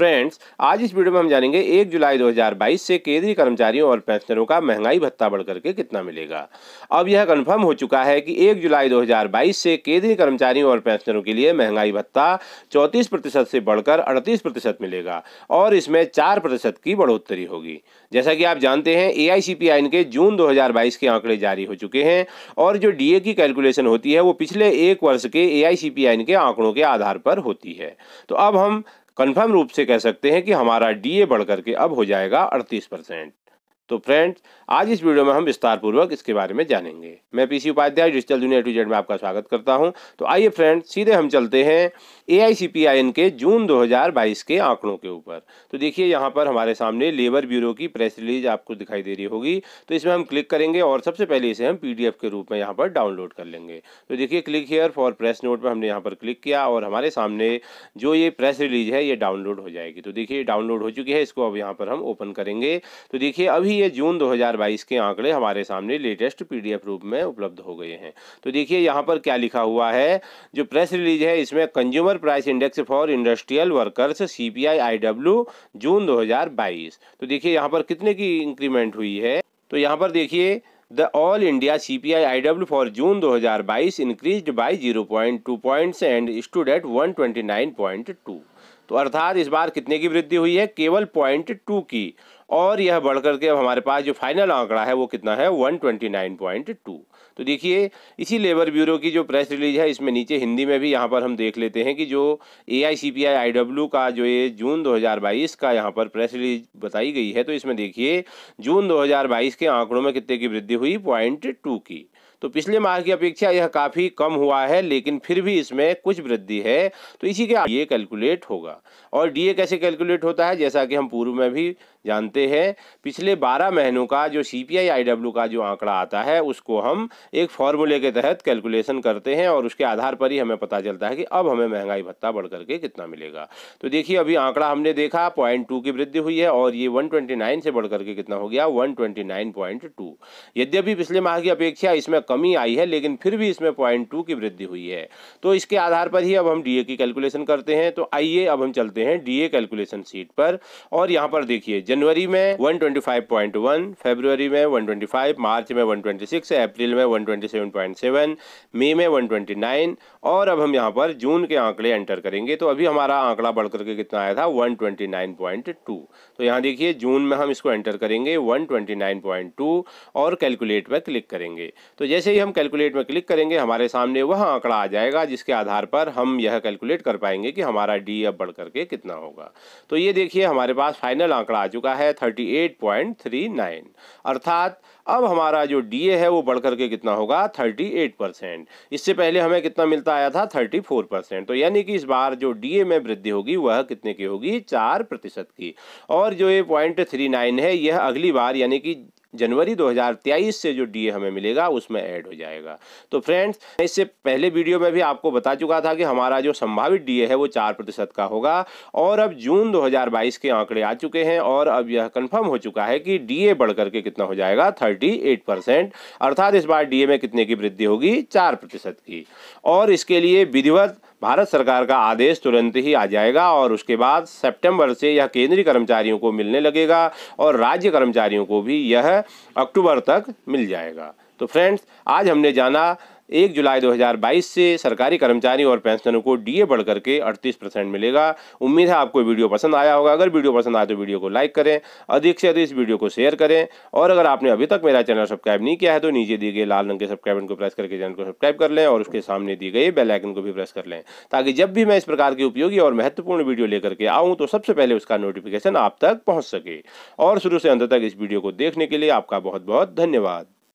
friends आज इस video में हम जानेंगे 1 जुलाई 2022 से केंद्रीय कर्मचारियों और पेंशनरों का महंगाई भत्ता बढ़कर के कितना मिलेगा अब यह कन्फर्म हो चुका है कि 1 जुलाई 2022 से केंद्रीय कर्मचारियों और पेंशनरों के लिए महंगाई भत्ता चौंतीस प्रतिशत से बढ़कर अड़तीस प्रतिशत मिलेगा और इसमें चार प्रतिशत की बढ़ोतरी होगी जैसा कि आप जानते हैं ए आई के जून दो के आंकड़े जारी हो चुके हैं और जो डी की कैलकुलेशन होती है वो पिछले एक वर्ष के ए के आंकड़ों के आधार पर होती है तो अब हम कन्फर्म रूप से कह सकते हैं कि हमारा डीए बढ़कर के अब हो जाएगा अड़तीस परसेंट तो फ्रेंड्स आज इस वीडियो में हम विस्तार पूर्वक इसके बारे में जानेंगे मैं पीसी उपाध्याय डिजिटल दुनिया टू में आपका स्वागत करता हूं तो आइए फ्रेंड्स सीधे हम चलते हैं ए के जून 2022 के आंकड़ों के ऊपर तो देखिए यहाँ पर हमारे सामने लेबर ब्यूरो की प्रेस रिलीज आपको दिखाई दे रही होगी तो इसमें हम क्लिक करेंगे और सबसे पहले इसे हम पी के रूप में यहाँ पर डाउनलोड कर लेंगे तो देखिए click here for press note पर हमने यहाँ पर क्लिक किया और हमारे सामने जो ये प्रेस रिलीज है ये डाउनलोड हो जाएगी तो देखिए डाउनलोड हो चुकी है इसको अब यहाँ पर हम ओपन करेंगे तो देखिए अभी ये जून 2022 के आंकड़े हमारे सामने लेटेस्ट पीडीएफ रूप में उपलब्ध हो गए हैं तो देखिए यहाँ पर क्या लिखा हुआ है जो प्रेस रिलीज है इसमें consumer price index for industrial workers C P June दो तो देखिए यहाँ पर कितने की इंक्रीमेंट हुई है तो यहाँ पर देखिए the all India C P I I W for June 2022 zero point two points and stood at one twenty nine point two तो अर्थात इस बार कितने की वृद्धि हुई है केवल पॉइंट टू की और यह बढ़कर के अब हमारे पास जो फाइनल आंकड़ा है वो कितना है 129.2 तो देखिए इसी लेबर ब्यूरो की जो प्रेस रिलीज है इसमें नीचे हिंदी में भी यहाँ पर हम देख लेते हैं कि जो ए आई सी पी आई आई डब्ल्यू का जो ये जून 2022 का यहाँ पर प्रेस रिलीज बताई गई है तो इसमें देखिए जून 2022 के आंकड़ों में कितने की वृद्धि हुई पॉइंट टू की तो पिछले माह की अपेक्षा यह काफ़ी कम हुआ है लेकिन फिर भी इसमें कुछ वृद्धि है तो इसी के ये कैलकुलेट होगा और डीए कैसे कैलकुलेट होता है जैसा कि हम पूर्व में भी जानते हैं पिछले 12 महीनों का जो सी पी आई आई डब्ल्यू का जो आंकड़ा आता है उसको हम एक फॉर्मूले के तहत कैलकुलेशन करते हैं और उसके आधार पर ही हमें पता चलता है कि अब हमें महंगाई भत्ता बढ़ करके कितना मिलेगा तो देखिए अभी आंकड़ा हमने देखा पॉइंट टू की वृद्धि हुई है और ये वन ट्वेंटी नाइन से बढ़ करके कितना हो गया one twenty nine point two यद्यपि पिछले माह की अपेक्षा इसमें कमी आई है लेकिन फिर भी इसमें पॉइंट टू की वृद्धि हुई है तो इसके आधार पर ही अब हम डी की कैलकुलेशन करते हैं तो आइए अब हम चलते हैं डी कैलकुलेशन सीट पर और यहाँ पर देखिए जनवरी में वन ट्वेंटी में वन मार्च में वन अप्रैल में वन मई में वन और अब हम यहाँ पर जून के आंकड़े एंटर करेंगे तो अभी हमारा आंकड़ा बढ़ करके कितना आया था वन तो यहाँ देखिए जून में हम इसको एंटर करेंगे 129.2 और कैलकुलेट पर क्लिक करेंगे तो जैसे जैसे ही हम कैलकुलेट में क्लिक करेंगे हमारे सामने वह आंकड़ा आ जाएगा जिसके आधार पर हम यह कैलकुलेट कर पाएंगे कि हमारा डी अब बढ़ करके कितना होगा तो ये देखिए हमारे पास फाइनल आंकड़ा आ चुका है 38.39 अर्थात अब हमारा जो डी है वो बढ़ करके कितना होगा 38 परसेंट इससे पहले हमें कितना मिलता आया था 34 परसेंट तो यानी कि इस बार जो डी में वृद्धि होगी वह कितने की होगी चार प्रतिशत की और जो ये पॉइंट थ्री नाइन है यह अगली बार यानी कि जनवरी 2023 से जो डीए हमें मिलेगा उसमें ऐड हो जाएगा तो फ्रेंड्स मैं इससे पहले वीडियो में भी आपको बता चुका था कि हमारा जो संभावित डीए है वो चार प्रतिशत का होगा और अब जून 2022 के आंकड़े आ चुके हैं और अब यह कंफर्म हो चुका है कि डीए बढ़ करके कितना हो जाएगा 38 परसेंट अर्थात इस बार डीए में कितने की वृद्धि होगी चार प्रतिशत की और इसके लिए विधिवत भारत सरकार का आदेश तुरंत ही आ जाएगा और उसके बाद सितंबर से यह केंद्रीय कर्मचारियों को मिलने लगेगा और राज्य कर्मचारियों को भी यह अक्टूबर तक मिल जाएगा तो फ्रेंड्स आज हमने जाना एक जुलाई 2022 से सरकारी कर्मचारी और पेंशनरों को डीए बढ़ करके 38 परसेंट मिलेगा उम्मीद है आपको वीडियो पसंद आया होगा अगर वीडियो पसंद आए तो वीडियो को लाइक करें अधिक से अधिक इस वीडियो को शेयर करें और अगर आपने अभी तक मेरा चैनल सब्सक्राइब नहीं किया है तो नीचे दिए गए लाल रंग के सब्सक्राइब को प्रेस करके चैनल को सब्सक्राइब कर लें और उसके सामने दिए गए बेलाइकन को भी प्रेस कर लें ताकि जब भी मैं इस प्रकार की उपयोगी और महत्वपूर्ण वीडियो लेकर के आऊँ तो सबसे पहले उसका नोटिफिकेशन आप तक पहुँच सके और शुरू से अंत तक इस वीडियो को देखने के लिए आपका बहुत बहुत धन्यवाद